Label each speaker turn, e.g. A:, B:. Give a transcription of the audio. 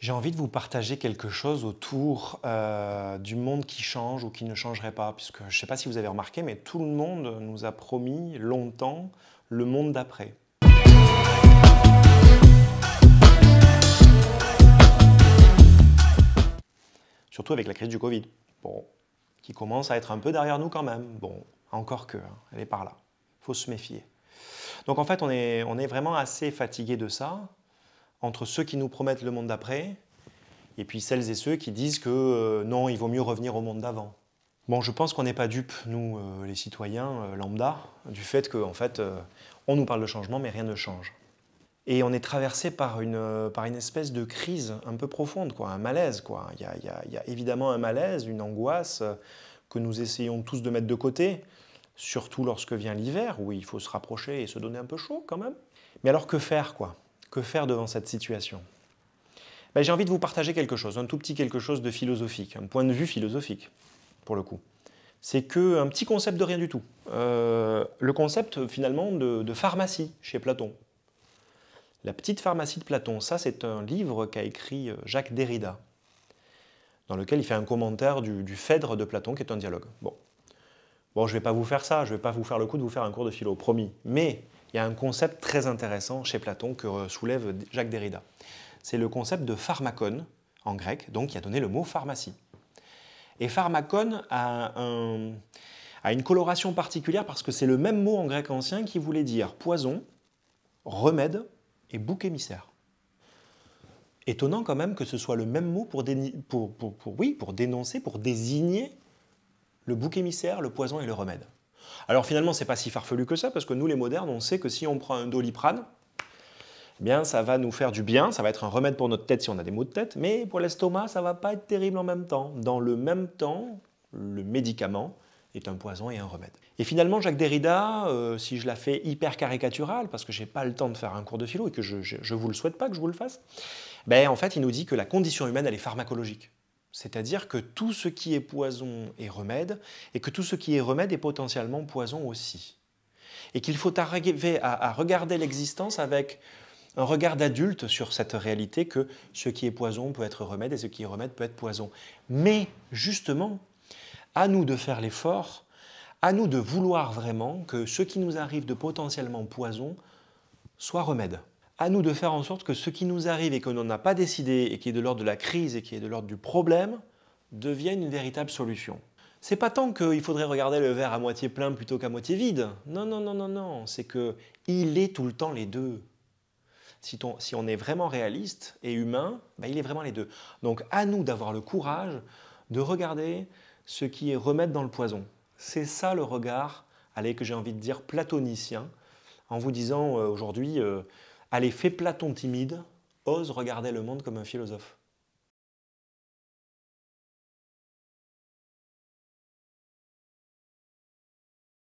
A: J'ai envie de vous partager quelque chose autour euh, du monde qui change ou qui ne changerait pas, puisque je ne sais pas si vous avez remarqué, mais tout le monde nous a promis longtemps le monde d'après. Surtout avec la crise du Covid, bon, qui commence à être un peu derrière nous quand même. Bon, encore que, hein, elle est par là. il Faut se méfier. Donc en fait, on est, on est vraiment assez fatigué de ça entre ceux qui nous promettent le monde d'après et puis celles et ceux qui disent que euh, non, il vaut mieux revenir au monde d'avant. Bon, je pense qu'on n'est pas dupes, nous, euh, les citoyens euh, lambda, du fait qu'en en fait, on nous parle de changement, mais rien ne change. Et on est traversé par une, par une espèce de crise un peu profonde, quoi, un malaise. Quoi. Il, y a, il y a évidemment un malaise, une angoisse que nous essayons tous de mettre de côté, surtout lorsque vient l'hiver, où il faut se rapprocher et se donner un peu chaud quand même. Mais alors que faire, quoi que faire devant cette situation ben, J'ai envie de vous partager quelque chose, un tout petit quelque chose de philosophique, un point de vue philosophique, pour le coup. C'est qu'un petit concept de rien du tout. Euh, le concept finalement de, pharmacie chez Platon. La petite pharmacie de Platon, ça c'est un livre qu'a écrit euh, Jacques Derrida, dans lequel il fait un commentaire du, Phèdre de Platon, qui est un dialogue. Bon, bon je ne vais pas vous faire ça, je ne vais pas vous faire le coup de vous faire un cours de philo, promis. Mais il y a un concept très intéressant chez Platon que euh, soulève Jacques Derrida. C'est le concept de pharmacone en grec, donc qui a donné le mot pharmacie. Et pharmacone a, une coloration particulière parce que c'est le même mot en grec ancien qui voulait dire poison, remède et bouc émissaire. Étonnant quand même que ce soit le même mot pour oui, pour dénoncer, pour désigner le bouc émissaire, le poison et le remède. Alors finalement, c'est pas si farfelu que ça, parce que nous, les modernes, on sait que si on prend un doliprane, eh bien, ça va nous faire du bien, ça va être un remède pour notre tête si on a des maux de tête, mais pour l'estomac, ça va pas être terrible en même temps. Dans le même temps, le médicament est un poison et un remède. Et finalement, Jacques Derrida, euh, si je la fais hyper caricaturale, parce que j'ai pas le temps de faire un cours de philo et que je, ne vous le souhaite pas que je vous le fasse, ben, en fait, il nous dit que la condition humaine, elle est pharmacologique. C'est-à-dire que tout ce qui est poison est remède, et que tout ce qui est remède est potentiellement poison aussi. Et qu'il faut arriver à, regarder l'existence avec un regard d'adulte sur cette réalité que ce qui est poison peut être remède et ce qui est remède peut être poison. Mais justement, à nous de faire l'effort, à nous de vouloir vraiment que ce qui nous arrive de potentiellement poison soit remède à nous de faire en sorte que ce qui nous arrive et que l'on n'a pas décidé et qui est de l'ordre de la crise et qui est de l'ordre du problème devienne une véritable solution. C'est pas tant qu'il faudrait regarder le verre à moitié plein plutôt qu'à moitié vide. Non, non, non, non, non. C'est que il est tout le temps les deux. Si, si on est vraiment réaliste et humain, ben, il est vraiment les deux. Donc à nous d'avoir le courage de regarder ce qui est remettre dans le poison. C'est ça le regard, allez, que j'ai envie de dire platonicien, en vous disant euh, aujourd'hui, euh, à l'effet Platon timide, ose regarder le monde comme un philosophe.